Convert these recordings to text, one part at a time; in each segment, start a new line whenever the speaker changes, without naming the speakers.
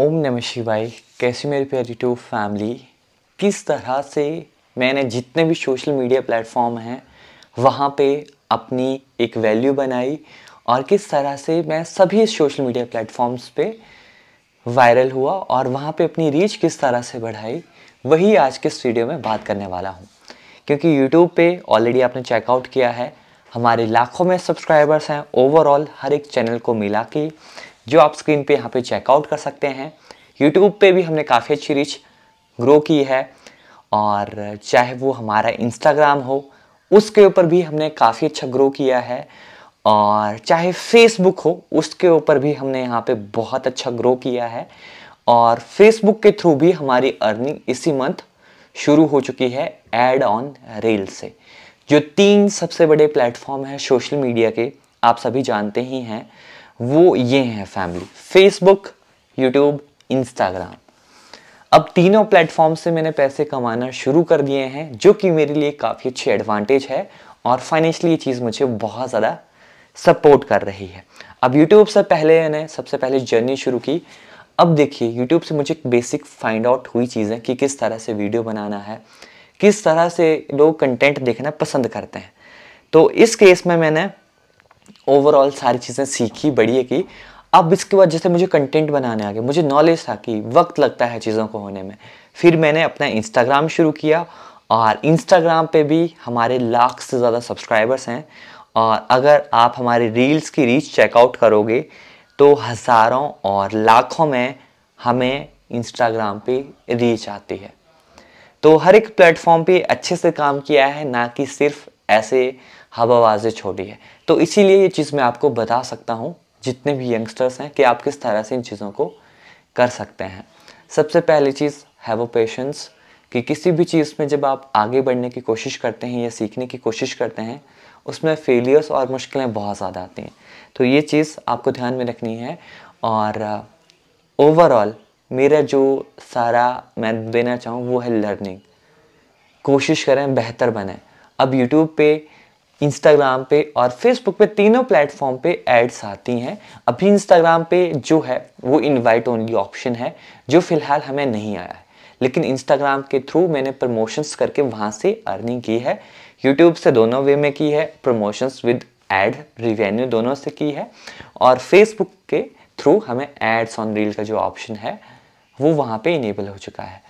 ओम नम शिवाय कैसी मेरी प्यारी टू फैमिली किस तरह से मैंने जितने भी सोशल मीडिया प्लेटफॉर्म हैं वहाँ पे अपनी एक वैल्यू बनाई और किस तरह से मैं सभी सोशल मीडिया प्लेटफॉर्म्स पे वायरल हुआ और वहाँ पे अपनी रीच किस तरह से बढ़ाई वही आज के इस वीडियो में बात करने वाला हूँ क्योंकि यूट्यूब पे ऑलरेडी आपने चेकआउट किया है हमारे लाखों में सब्सक्राइबर्स हैं ओवरऑल हर एक चैनल को मिला के जो आप स्क्रीन पे यहाँ पे चेकआउट कर सकते हैं यूट्यूब पे भी हमने काफ़ी अच्छी रीच ग्रो की है और चाहे वो हमारा इंस्टाग्राम हो उसके ऊपर भी हमने काफ़ी अच्छा ग्रो किया है और चाहे फेसबुक हो उसके ऊपर भी हमने यहाँ पे बहुत अच्छा ग्रो किया है और फेसबुक के थ्रू भी हमारी अर्निंग इसी मंथ शुरू हो चुकी है एड ऑन रेल से जो तीन सबसे बड़े प्लेटफॉर्म हैं सोशल मीडिया के आप सभी जानते ही हैं वो ये हैं फैमिली फेसबुक यूट्यूब इंस्टाग्राम अब तीनों प्लेटफॉर्म से मैंने पैसे कमाना शुरू कर दिए हैं जो कि मेरे लिए काफ़ी अच्छी एडवांटेज है और फाइनेंशियली ये चीज़ मुझे बहुत ज़्यादा सपोर्ट कर रही है अब यूट्यूब से पहले मैंने सबसे पहले जर्नी शुरू की अब देखिए यूट्यूब से मुझे बेसिक फाइंड आउट हुई चीज़ें कि किस तरह से वीडियो बनाना है किस तरह से लोग कंटेंट देखना पसंद करते हैं तो इस केस में मैंने ओवरऑल सारी चीज़ें सीखी बड़ी की अब इसके बाद जैसे मुझे कंटेंट बनाने आ गया मुझे नॉलेज था कि वक्त लगता है चीज़ों को होने में फिर मैंने अपना इंस्टाग्राम शुरू किया और इंस्टाग्राम पे भी हमारे लाख से ज़्यादा सब्सक्राइबर्स हैं और अगर आप हमारे रील्स की रीच चेकआउट करोगे तो हज़ारों और लाखों में हमें इंस्टाग्राम पे रीच आती है तो हर एक प्लेटफॉर्म पे अच्छे से काम किया है ना कि सिर्फ ऐसे हवाबाजी छोड़ी है तो इसीलिए ये चीज़ मैं आपको बता सकता हूँ जितने भी यंगस्टर्स हैं कि आप किस तरह से इन चीज़ों को कर सकते हैं सबसे पहली चीज़ हैव अ पेशेंस कि किसी भी चीज़ में जब आप आगे बढ़ने की कोशिश करते हैं या सीखने की कोशिश करते हैं उसमें फेलियर्स और मुश्किलें बहुत ज़्यादा आती हैं तो ये चीज़ आपको ध्यान में रखनी है और ओवरऑल uh, मेरा जो सारा मैं देना चाहूँ वो है लर्निंग कोशिश करें बेहतर बने अब यूट्यूब पर इंस्टाग्राम पे और फेसबुक पे तीनों प्लेटफॉर्म पे एड्स आती हैं अभी इंस्टाग्राम पे जो है वो इनवाइट ओनली ऑप्शन है जो फ़िलहाल हमें नहीं आया है लेकिन इंस्टाग्राम के थ्रू मैंने प्रमोशंस करके वहाँ से अर्निंग की है यूट्यूब से दोनों वे में की है प्रमोशंस विद एड रिवेन्यू दोनों से की है और फेसबुक के थ्रू हमें एड्स ऑन रील का जो ऑप्शन है वो वहाँ पे इनेबल हो चुका है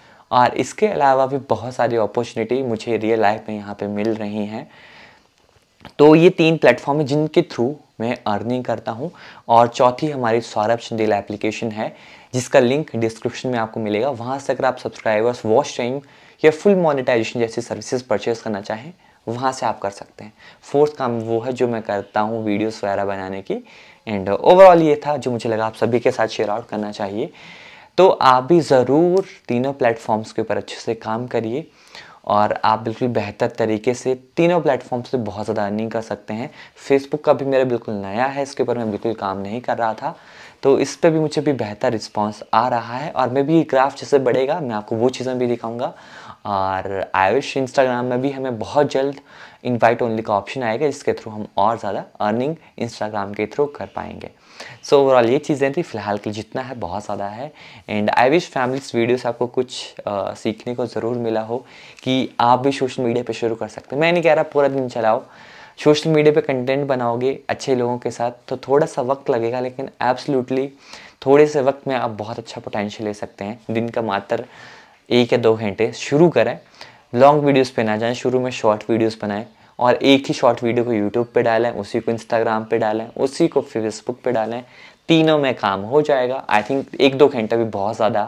और इसके अलावा भी बहुत सारी अपॉर्चुनिटी मुझे रियल लाइफ में यहाँ पे मिल रही हैं तो ये तीन प्लेटफॉर्म है जिनके थ्रू मैं अर्निंग करता हूँ और चौथी हमारी सौरभ चंदेला एप्लीकेशन है जिसका लिंक डिस्क्रिप्शन में आपको मिलेगा वहाँ से अगर आप सब्सक्राइबर्स वॉच टाइम या फुल मोनिटाइजेशन जैसी सर्विसेज परचेज करना चाहें वहाँ से आप कर सकते हैं फोर्थ काम वो है जो मैं करता हूँ वीडियोस वगैरह बनाने की एंड ओवरऑल ये था जो मुझे लगा आप सभी के साथ शेयर आउट करना चाहिए तो आप भी ज़रूर तीनों प्लेटफॉर्म्स के ऊपर अच्छे से काम करिए और आप बिल्कुल बेहतर तरीके से तीनों प्लेटफॉर्म से बहुत ज़्यादा अर्निंग कर सकते हैं फेसबुक का भी मेरा बिल्कुल नया है इसके ऊपर मैं बिल्कुल काम नहीं कर रहा था तो इस पर भी मुझे भी बेहतर रिस्पॉन्स आ रहा है और मैं भी ग्राफ जैसे बढ़ेगा मैं आपको वो चीज़ें भी दिखाऊँगा और आई विश इंस्टाग्राम में भी हमें बहुत जल्द इनवाइट ओनली का ऑप्शन आएगा जिसके थ्रू हम और ज़्यादा अर्निंग इंस्टाग्राम के थ्रू कर पाएंगे सो so, ओवरऑल ये चीज़ें थी फिलहाल के जितना है बहुत ज़्यादा है and I wish family video से आपको कुछ आ, सीखने को ज़रूर मिला हो कि आप भी सोशल मीडिया पे शुरू कर सकते हैं मैं नहीं कह रहा पूरा दिन चलाओ सोशल मीडिया पे कंटेंट बनाओगे अच्छे लोगों के साथ तो थोड़ा सा वक्त लगेगा लेकिन एब्सोल्युटली थोड़े से वक्त में आप बहुत अच्छा पोटेंशियल ले सकते हैं दिन का मात्र एक या दो घंटे शुरू करें लॉन्ग वीडियोस पे ना जाएं शुरू में शॉर्ट वीडियोस बनाएं और एक ही शॉर्ट वीडियो को यूट्यूब पे डालें उसी को इंस्टाग्राम पे डालें उसी को फेसबुक पे डालें तीनों में काम हो जाएगा आई थिंक एक दो घंटा भी बहुत ज़्यादा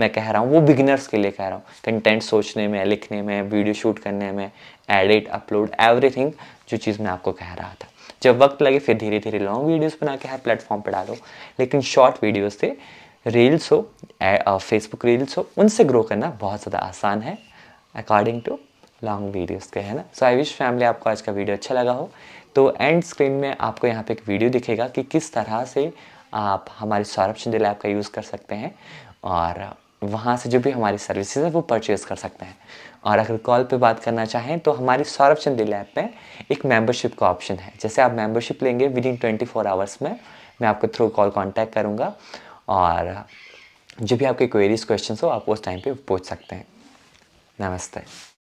मैं कह रहा हूँ वो बिगिनर्स के लिए कह रहा हूँ कंटेंट सोचने में लिखने में वीडियो शूट करने में एडिट अपलोड एवरीथिंग जो चीज़ मैं आपको कह रहा था जब वक्त लगे फिर धीरे धीरे लॉन्ग वीडियोस बना के हर प्लेटफॉर्म पर डालो लेकिन शॉर्ट वीडियोस से रील्स हो फेसबुक रील्स हो उनसे ग्रो करना बहुत ज़्यादा आसान है अकॉर्डिंग टू लॉन्ग वीडियोस के है ना सो आई विश फैमिली आपको आज का वीडियो अच्छा लगा हो तो एंड स्क्रीन में आपको यहाँ पे एक वीडियो दिखेगा कि किस तरह से आप हमारे सौरभ शिंदे लैब का यूज़ कर सकते हैं और वहाँ से जो भी हमारी सर्विसेज है वो परचेज़ कर सकते हैं और अगर कॉल पे बात करना चाहें तो हमारी सौरभ चंदी लैब में एक मेंबरशिप का ऑप्शन है जैसे आप मेंबरशिप लेंगे within twenty four hours में मैं आपके थ्रू कॉल कॉन्टैक्ट करूँगा और जो भी आपके क्वेरीज क्वेश्चन हो आप उस टाइम पर पूछ सकते हैं नमस्ते